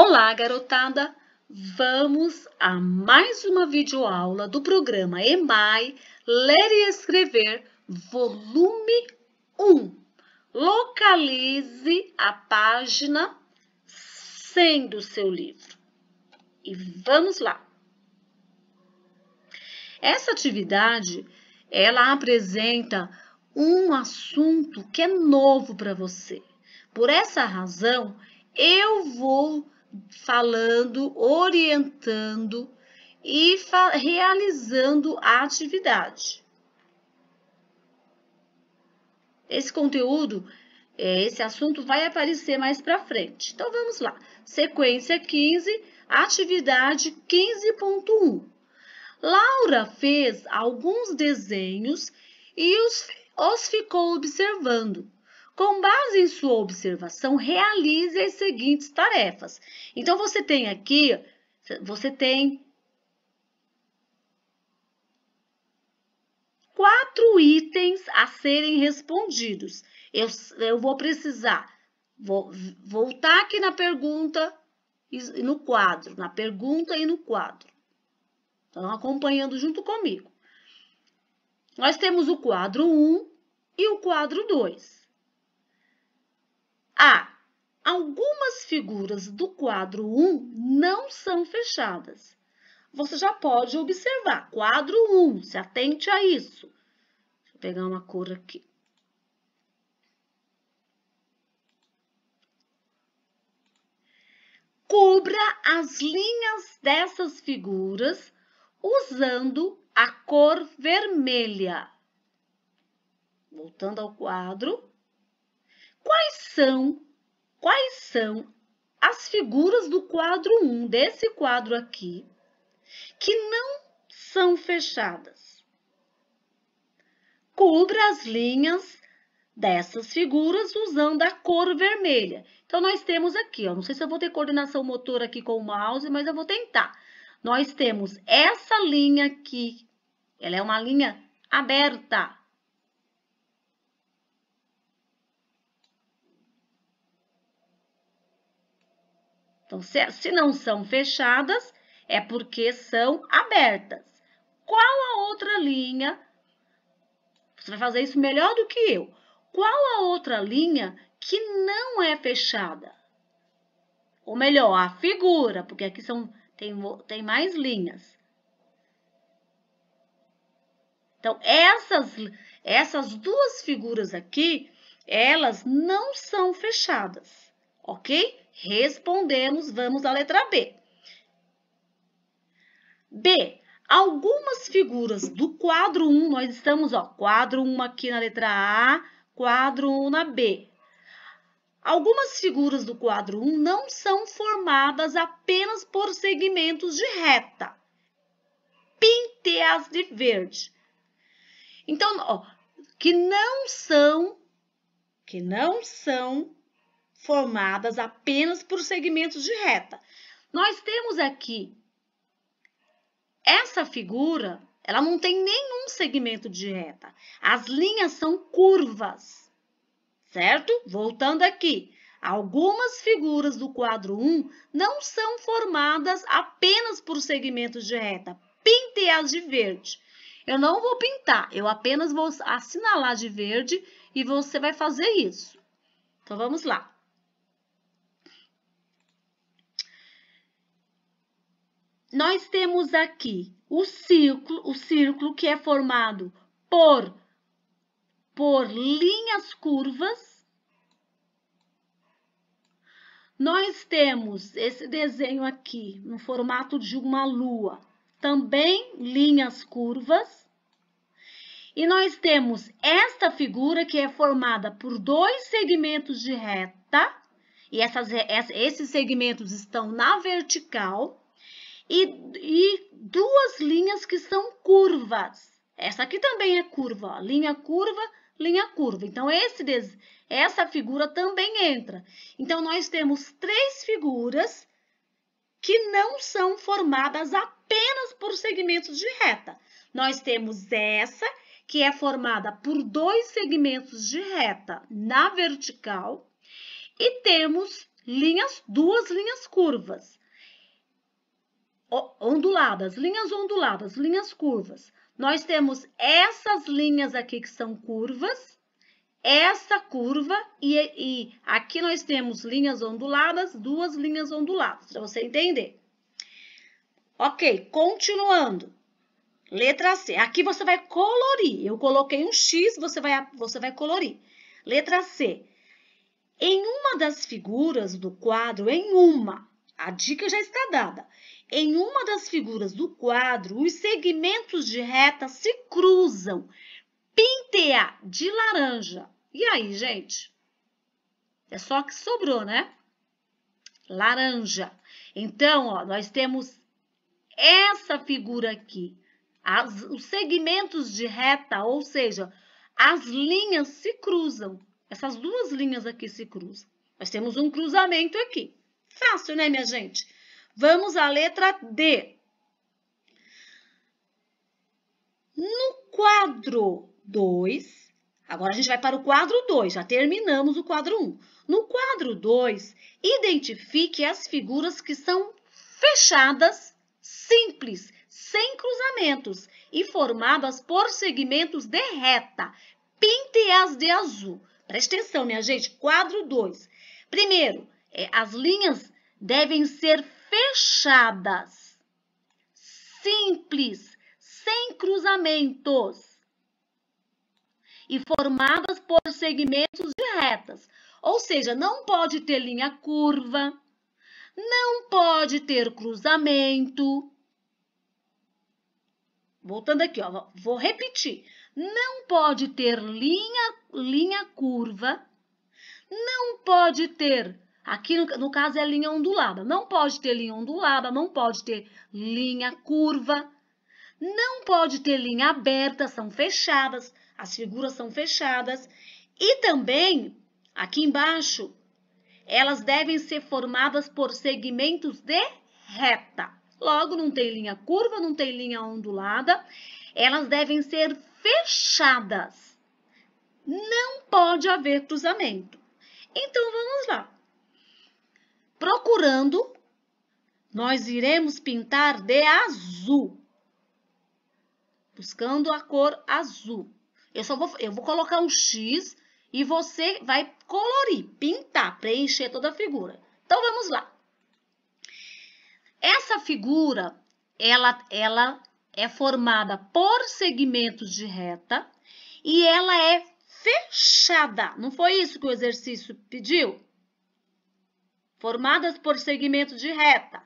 Olá, garotada! Vamos a mais uma videoaula do programa EMAI Ler e Escrever, volume 1. Localize a página 100 do seu livro. E vamos lá! Essa atividade, ela apresenta um assunto que é novo para você. Por essa razão, eu vou falando, orientando e realizando a atividade. Esse conteúdo, é, esse assunto vai aparecer mais para frente. Então, vamos lá. Sequência 15, atividade 15.1. Laura fez alguns desenhos e os, os ficou observando. Com base em sua observação, realize as seguintes tarefas. Então, você tem aqui, você tem quatro itens a serem respondidos. Eu, eu vou precisar vou, voltar aqui na pergunta e no quadro, na pergunta e no quadro. Estão acompanhando junto comigo. Nós temos o quadro 1 e o quadro 2. A. Algumas figuras do quadro 1 não são fechadas. Você já pode observar. Quadro 1, se atente a isso. Deixa eu pegar uma cor aqui. Cubra as linhas dessas figuras usando a cor vermelha. Voltando ao quadro, Quais são, quais são as figuras do quadro 1, desse quadro aqui, que não são fechadas? Cubra as linhas dessas figuras usando a cor vermelha. Então, nós temos aqui, ó, não sei se eu vou ter coordenação motor aqui com o mouse, mas eu vou tentar. Nós temos essa linha aqui, ela é uma linha aberta, Então, se, se não são fechadas, é porque são abertas. Qual a outra linha? Você vai fazer isso melhor do que eu. Qual a outra linha que não é fechada? Ou melhor, a figura, porque aqui são, tem, tem mais linhas. Então, essas, essas duas figuras aqui, elas não são fechadas, ok? Respondemos, vamos à letra B. B. Algumas figuras do quadro 1, nós estamos, ó, quadro 1 aqui na letra A, quadro 1 na B. Algumas figuras do quadro 1 não são formadas apenas por segmentos de reta. Pinte-as de verde. Então, ó, que não são, que não são formadas apenas por segmentos de reta. Nós temos aqui essa figura, ela não tem nenhum segmento de reta. As linhas são curvas, certo? Voltando aqui, algumas figuras do quadro 1 não são formadas apenas por segmentos de reta. Pinte-as de verde. Eu não vou pintar, eu apenas vou assinalar de verde e você vai fazer isso. Então, vamos lá. nós temos aqui o círculo, o círculo que é formado por, por linhas curvas. Nós temos esse desenho aqui no formato de uma lua, também linhas curvas. E nós temos esta figura que é formada por dois segmentos de reta, e essas, esses segmentos estão na vertical e, e duas linhas que são curvas. Essa aqui também é curva, ó. linha curva, linha curva. Então, esse, essa figura também entra. Então, nós temos três figuras que não são formadas apenas por segmentos de reta. Nós temos essa, que é formada por dois segmentos de reta na vertical, e temos linhas, duas linhas curvas onduladas, linhas onduladas, linhas curvas. Nós temos essas linhas aqui que são curvas, essa curva e, e aqui nós temos linhas onduladas, duas linhas onduladas, para você entender. Ok, continuando. Letra C. Aqui você vai colorir. Eu coloquei um X, você vai, você vai colorir. Letra C. Em uma das figuras do quadro, em uma, a dica já está dada. Em uma das figuras do quadro, os segmentos de reta se cruzam. Pintear de laranja. E aí, gente? É só que sobrou, né? Laranja. Então, ó, nós temos essa figura aqui. As, os segmentos de reta, ou seja, as linhas se cruzam. Essas duas linhas aqui se cruzam. Nós temos um cruzamento aqui. Fácil, né, minha gente? Vamos à letra D. No quadro 2, agora a gente vai para o quadro 2, já terminamos o quadro 1. Um. No quadro 2, identifique as figuras que são fechadas, simples, sem cruzamentos e formadas por segmentos de reta. Pinte-as de azul. preste atenção, minha gente. Quadro 2. Primeiro, é, as linhas devem ser fechadas, simples, sem cruzamentos e formadas por segmentos de retas. Ou seja, não pode ter linha curva, não pode ter cruzamento. Voltando aqui, ó, vou repetir. Não pode ter linha, linha curva, não pode ter Aqui, no, no caso, é linha ondulada. Não pode ter linha ondulada, não pode ter linha curva, não pode ter linha aberta, são fechadas, as figuras são fechadas. E também, aqui embaixo, elas devem ser formadas por segmentos de reta. Logo, não tem linha curva, não tem linha ondulada. Elas devem ser fechadas. Não pode haver cruzamento. Então, vamos lá procurando, nós iremos pintar de azul. Buscando a cor azul. Eu só vou, eu vou colocar um X e você vai colorir, pintar, preencher toda a figura. Então, vamos lá. Essa figura, ela, ela é formada por segmentos de reta e ela é fechada. Não foi isso que o exercício pediu? formadas por segmentos de reta,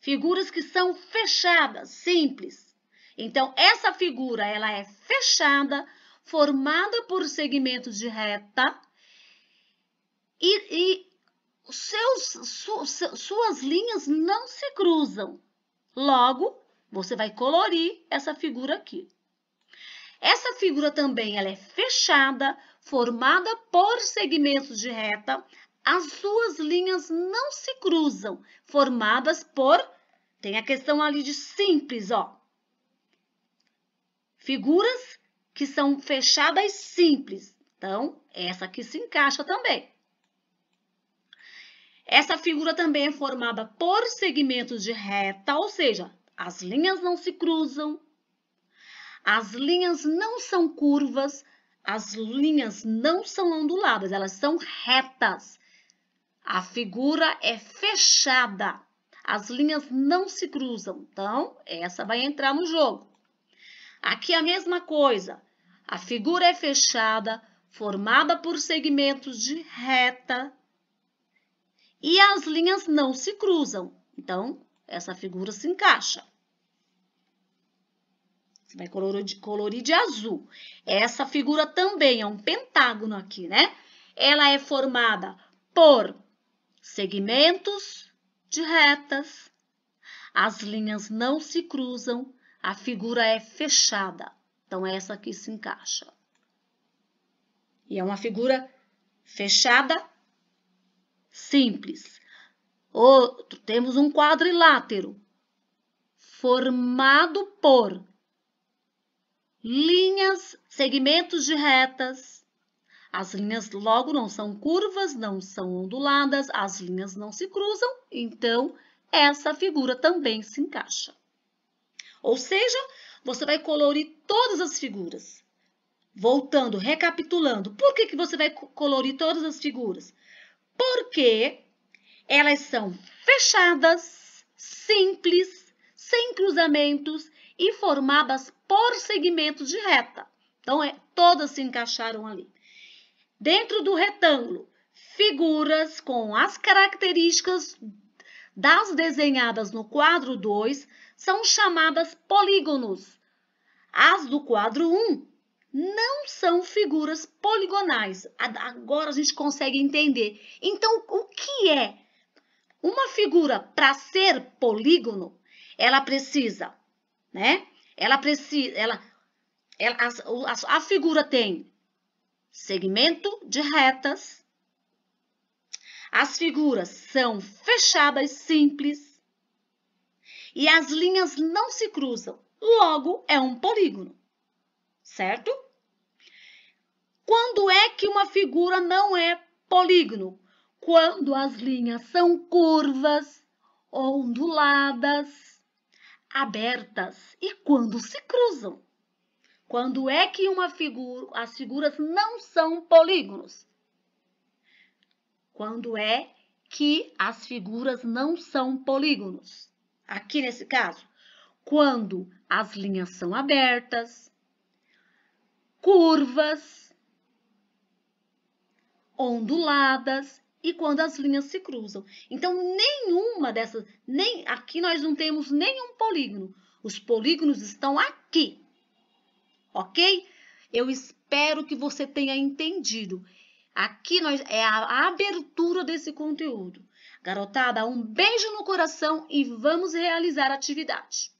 figuras que são fechadas, simples. Então, essa figura ela é fechada, formada por segmentos de reta e, e seus, su, su, suas linhas não se cruzam. Logo, você vai colorir essa figura aqui. Essa figura também ela é fechada, formada por segmentos de reta, as duas linhas não se cruzam, formadas por... Tem a questão ali de simples, ó. Figuras que são fechadas simples. Então, essa aqui se encaixa também. Essa figura também é formada por segmentos de reta, ou seja, as linhas não se cruzam, as linhas não são curvas, as linhas não são onduladas, elas são retas. A figura é fechada, as linhas não se cruzam, então essa vai entrar no jogo. Aqui é a mesma coisa, a figura é fechada, formada por segmentos de reta e as linhas não se cruzam, então essa figura se encaixa. Você vai colorir, colorir de azul. Essa figura também é um pentágono aqui, né? Ela é formada por segmentos de retas. As linhas não se cruzam, a figura é fechada. Então, é essa aqui se encaixa. E é uma figura fechada, simples. Outro, temos um quadrilátero formado por linhas, segmentos de retas, as linhas logo não são curvas, não são onduladas, as linhas não se cruzam, então essa figura também se encaixa. Ou seja, você vai colorir todas as figuras. Voltando, recapitulando, por que, que você vai colorir todas as figuras? Porque elas são fechadas, simples, sem cruzamentos e formadas por segmentos de reta. Então, é, todas se encaixaram ali dentro do retângulo, figuras com as características das desenhadas no quadro 2 são chamadas polígonos. As do quadro 1 um não são figuras poligonais. Agora a gente consegue entender. Então, o que é? Uma figura, para ser polígono, ela precisa, né? Ela precisa, ela, ela a, a, a figura tem segmento de retas. As figuras são fechadas simples e as linhas não se cruzam, logo é um polígono, certo? Quando é que uma figura não é polígono? Quando as linhas são curvas, onduladas, abertas e quando se cruzam. Quando é que uma figura, as figuras não são polígonos? Quando é que as figuras não são polígonos? Aqui nesse caso, quando as linhas são abertas, curvas, onduladas e quando as linhas se cruzam. Então, nenhuma dessas, nem aqui nós não temos nenhum polígono. Os polígonos estão aqui, ok? Eu espero que você tenha entendido. Aqui nós, é a abertura desse conteúdo. Garotada, um beijo no coração e vamos realizar a atividade.